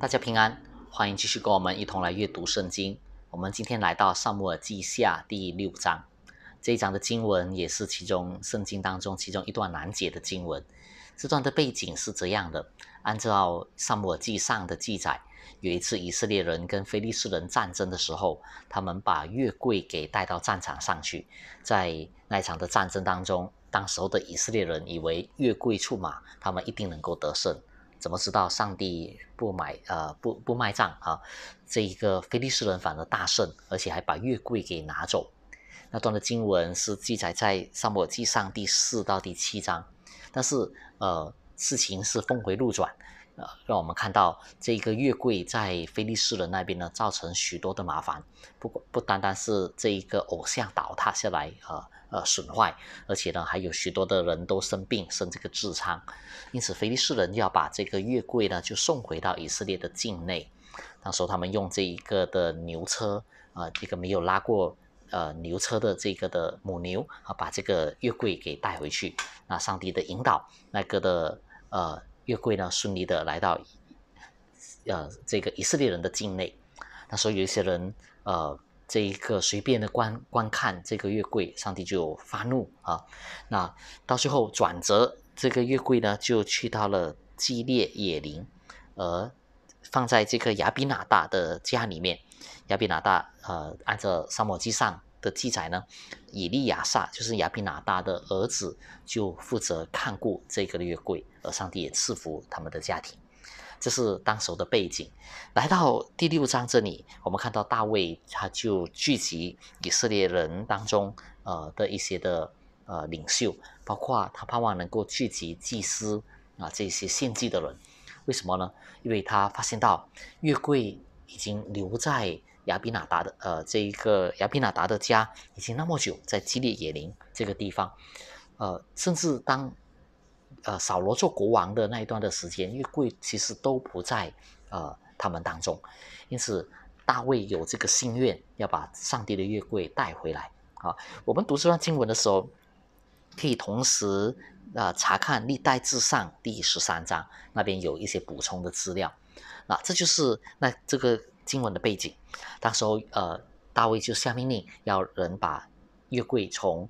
大家平安，欢迎继续跟我们一同来阅读圣经。我们今天来到《萨母尔记下》第六章，这一章的经文也是其中圣经当中其中一段难解的经文。这段的背景是这样的：按照《萨母尔记上》的记载，有一次以色列人跟非利士人战争的时候，他们把月桂给带到战场上去。在那场的战争当中，当时候的以色列人以为月桂出马，他们一定能够得胜。怎么知道上帝不买？呃，不不卖账啊！这一个菲利斯人反而大胜，而且还把月桂给拿走。那段的经文是记载在《撒摩记上》第四到第七章。但是，呃，事情是峰回路转，呃，让我们看到这一个月桂在菲利斯人那边呢，造成许多的麻烦。不不单单是这一个偶像倒塌下来啊。呃，损坏，而且呢，还有许多的人都生病，生这个痔疮，因此，菲利士人要把这个月桂呢，就送回到以色列的境内。那时候，他们用这一个的牛车，啊，一个没有拉过呃牛车的这个的母牛，啊，把这个月桂给带回去。那上帝的引导，那个的呃月桂呢，顺利的来到呃这个以色列人的境内。那时候，有一些人呃。这一个随便的观观看这个月桂，上帝就发怒啊！那到最后转折，这个月桂呢就去到了基列野林，而放在这个亚比拿大的家里面。亚比拿大，呃，按照沙漠记上的记载呢，以利亚撒就是亚比拿大的儿子，就负责看顾这个月桂，而上帝也赐福他们的家庭。这是当时的背景，来到第六章这里，我们看到大卫他就聚集以色列人当中呃的一些的呃领袖，包括他盼望能够聚集祭司啊这些献祭的人，为什么呢？因为他发现到月桂已经留在亚比纳达的呃这一个亚比纳达的家，已经那么久在基列野林这个地方，呃，甚至当。呃，扫罗做国王的那一段的时间，月桂其实都不在呃他们当中，因此大卫有这个心愿要把上帝的月桂带回来。啊，我们读这段经文的时候，可以同时呃查看《历代至上》第十三章那边有一些补充的资料。那这就是那这个经文的背景。到时候呃，大卫就下命令要人把月桂从。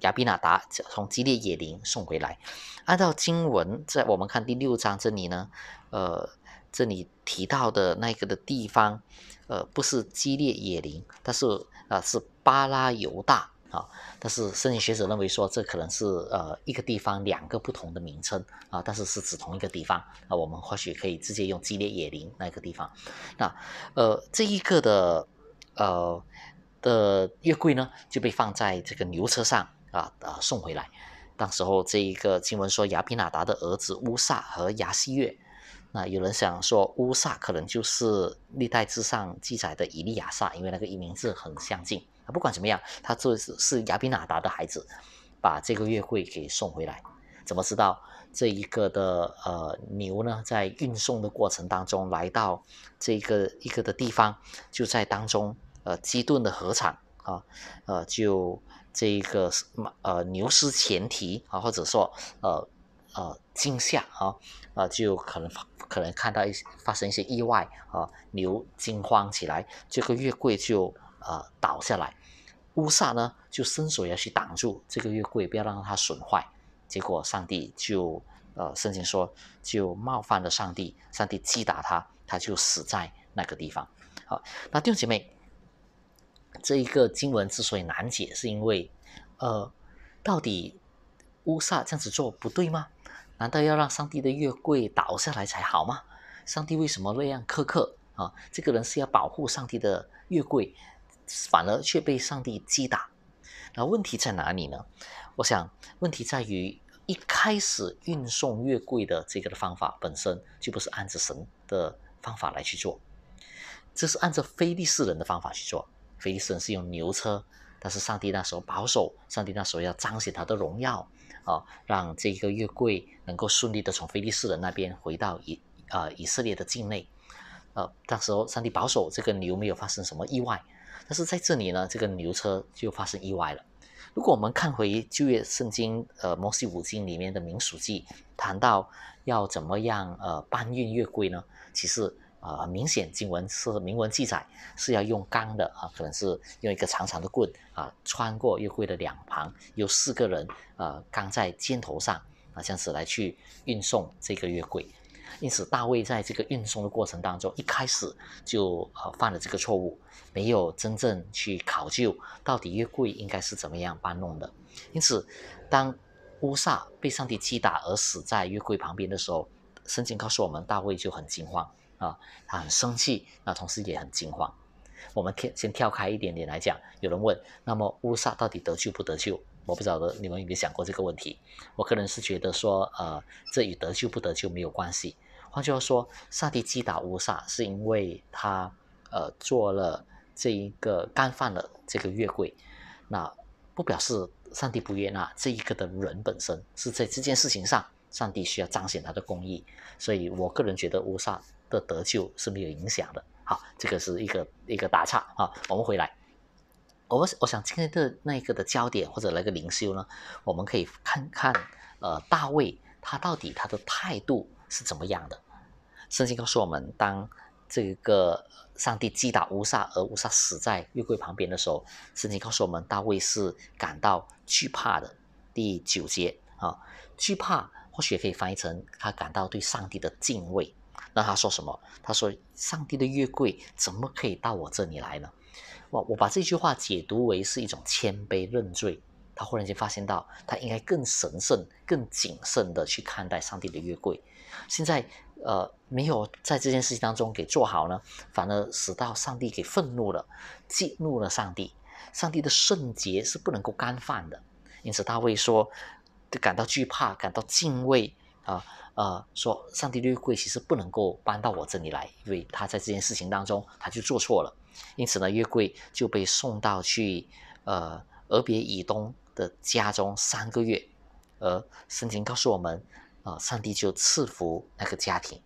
亚比那达从激烈野林送回来。按照经文，在我们看第六章这里呢，呃，这里提到的那个的地方，呃，不是激烈野林，但是啊是巴拉尤大啊。但是圣经学者认为说，这可能是呃一个地方两个不同的名称啊，但是是指同一个地方啊。我们或许可以直接用激烈野林那个地方。那呃这一个的呃的月桂呢，就被放在这个牛车上。啊呃，送回来。当时候这一个经文说，亚比纳达的儿子乌萨和亚西月。那有人想说，乌萨可能就是历代之上记载的以利亚撒，因为那个一名字很相近。啊，不管怎么样，他这是是亚比拿达的孩子，把这个月桂给送回来。怎么知道这一个的呃牛呢？在运送的过程当中，来到这个一个的地方，就在当中呃基顿的河场啊呃就。这一个呃牛市前提啊，或者说呃呃惊吓啊，啊就可能可能看到一些发生一些意外啊，牛惊慌起来，这个月桂就呃倒下来，乌萨呢就伸手要去挡住这个月桂，不要让它损坏，结果上帝就呃圣经说就冒犯了上帝，上帝击打他，他就死在那个地方。好，那弟兄姐妹。这一个经文之所以难解，是因为，呃，到底乌萨这样子做不对吗？难道要让上帝的月桂倒下来才好吗？上帝为什么那样苛刻啊？这个人是要保护上帝的月桂，反而却被上帝击打。那问题在哪里呢？我想问题在于一开始运送月桂的这个的方法本身就不是按着神的方法来去做，这是按照非利士人的方法去做。菲利士人是用牛车，但是上帝那时候保守，上帝那时候要彰显他的荣耀啊，让这个月桂能够顺利的从菲利士人那边回到以啊以色列的境内。呃，当时候上帝保守这个牛没有发生什么意外，但是在这里呢，这个牛车就发生意外了。如果我们看回旧约圣经，呃，摩西五经里面的民数记，谈到要怎么样呃搬运月桂呢？其实。啊，明显经文是明文记载是要用钢的啊，可能是用一个长长的棍啊，穿过月柜的两旁，有四个人呃，钢在肩头上啊，这样子来去运送这个月柜。因此，大卫在这个运送的过程当中，一开始就呃犯了这个错误，没有真正去考究到底月柜应该是怎么样搬弄的。因此，当乌萨被上帝击打而死在月柜旁边的时候，圣经告诉我们，大卫就很惊慌。啊，他很生气，那同时也很惊慌。我们跳先跳开一点点来讲，有人问，那么乌萨到底得救不得救？我不知道你们有没有想过这个问题？我个人是觉得说，呃，这与得救不得救没有关系。换句话说，上帝击打乌萨，是因为他呃做了这一个干犯了这个越轨，那不表示上帝不悦纳这一个的人本身，是在这件事情上，上帝需要彰显他的公义。所以我个人觉得乌萨。的得救是没有影响的。好，这个是一个一个打岔啊。我们回来，我我想今天的那一个的焦点或者那个灵修呢，我们可以看看呃大卫他到底他的态度是怎么样的。圣经告诉我们，当这个上帝击打乌萨，而乌萨死在月桂旁边的时候，圣经告诉我们大卫是感到惧怕的。第九节啊，惧怕或许可以翻译成他感到对上帝的敬畏。那他说什么？他说：“上帝的月桂怎么可以到我这里来呢？”我我把这句话解读为是一种谦卑认罪。他忽然间发现到，他应该更神圣、更谨慎的去看待上帝的月桂。现在，呃，没有在这件事情当中给做好呢，反而使到上帝给愤怒了，激怒了上帝。上帝的圣洁是不能够干犯的。因此，大卫说感到惧怕，感到敬畏。啊呃，说上帝的约柜其实不能够搬到我这里来，因为他在这件事情当中他就做错了，因此呢，约柜就被送到去呃俄别以东的家中三个月。而圣经告诉我们，啊，上帝就赐福那个家庭。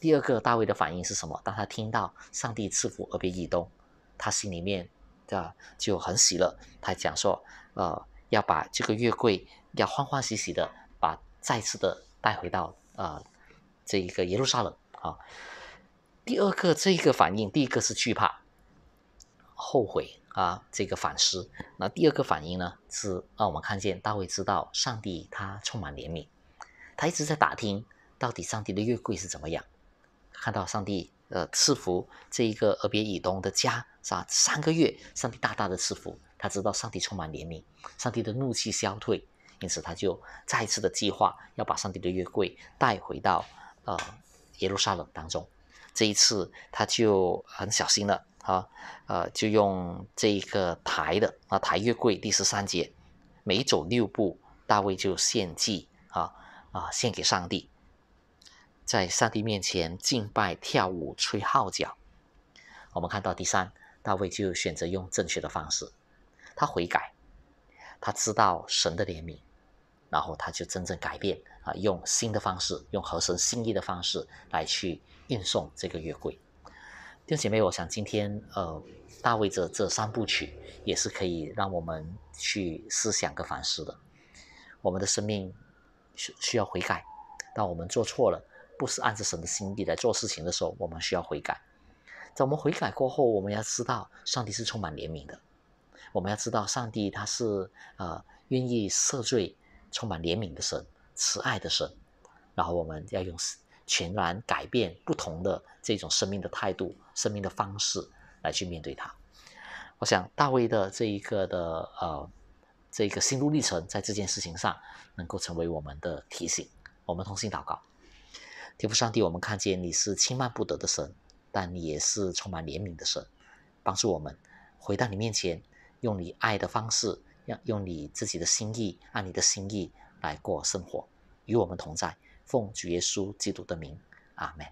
第二个大卫的反应是什么？当他听到上帝赐福俄别以东，他心里面对就很喜乐。他讲说，呃，要把这个月柜要欢欢喜喜的把再次的。带回到啊，这一个耶路撒冷啊。第二个这一个反应，第一个是惧怕、后悔啊，这个反思。那第二个反应呢，是让我们看见大卫知道上帝他充满怜悯，他一直在打听到底上帝的月柜是怎么样。看到上帝呃赐福这一个俄别以东的家是吧？三个月，上帝大大的赐福。他知道上帝充满怜悯，上帝的怒气消退。因此，他就再一次的计划要把上帝的约柜带回到呃耶路撒冷当中。这一次，他就很小心了啊呃，就用这一个抬的啊抬约柜。第十三节，每走六步，大卫就献祭啊啊，献给上帝，在上帝面前敬拜、跳舞、吹号角。我们看到第三，大卫就选择用正确的方式，他悔改，他知道神的怜悯。然后他就真正改变啊，用新的方式，用合神心意的方式来去运送这个月桂。弟兄姐妹，我想今天呃大卫这这三部曲也是可以让我们去思想和反思的。我们的生命需需要悔改，当我们做错了，不是按着神的心意来做事情的时候，我们需要悔改。在我们悔改过后，我们要知道上帝是充满怜悯的，我们要知道上帝他是呃愿意赦罪。充满怜悯的神，慈爱的神，然后我们要用全然改变不同的这种生命的态度、生命的方式来去面对它。我想大卫的这一个的呃，这一个心路历程，在这件事情上能够成为我们的提醒。我们同心祷告，天父上帝，我们看见你是轻慢不得的神，但你也是充满怜悯的神，帮助我们回到你面前，用你爱的方式。用你自己的心意，按你的心意来过生活，与我们同在，奉主耶稣基督的名，阿门。